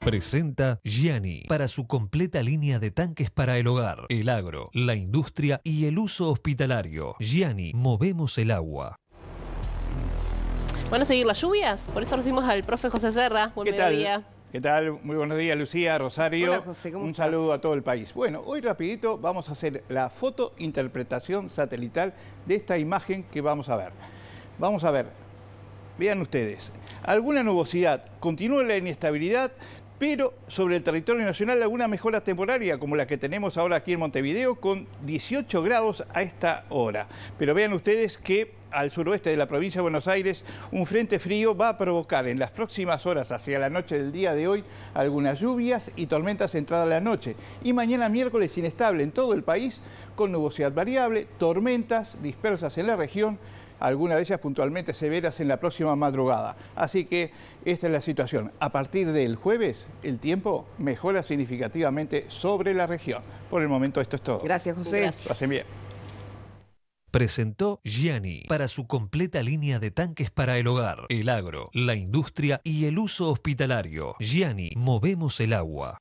Presenta Gianni para su completa línea de tanques para el hogar, el agro, la industria y el uso hospitalario. Gianni, movemos el agua. ¿Van a seguir las lluvias? Por eso recibimos al profe José Serra. Buenos ¿Qué ¿Qué tal? Muy buenos días, Lucía, Rosario. Un saludo a todo el país. Bueno, hoy rapidito vamos a hacer la foto interpretación satelital de esta imagen que vamos a ver. Vamos a ver, vean ustedes, alguna nubosidad, continúa la inestabilidad, pero sobre el territorio nacional alguna mejora temporaria como la que tenemos ahora aquí en Montevideo con 18 grados a esta hora. Pero vean ustedes que al suroeste de la provincia de Buenos Aires, un frente frío va a provocar en las próximas horas, hacia la noche del día de hoy, algunas lluvias y tormentas entrada la noche. Y mañana miércoles inestable en todo el país, con nubosidad variable, tormentas dispersas en la región, algunas de ellas puntualmente severas en la próxima madrugada. Así que esta es la situación. A partir del jueves, el tiempo mejora significativamente sobre la región. Por el momento esto es todo. Gracias, José. Gracias. bien. Presentó Gianni para su completa línea de tanques para el hogar, el agro, la industria y el uso hospitalario. Gianni, movemos el agua.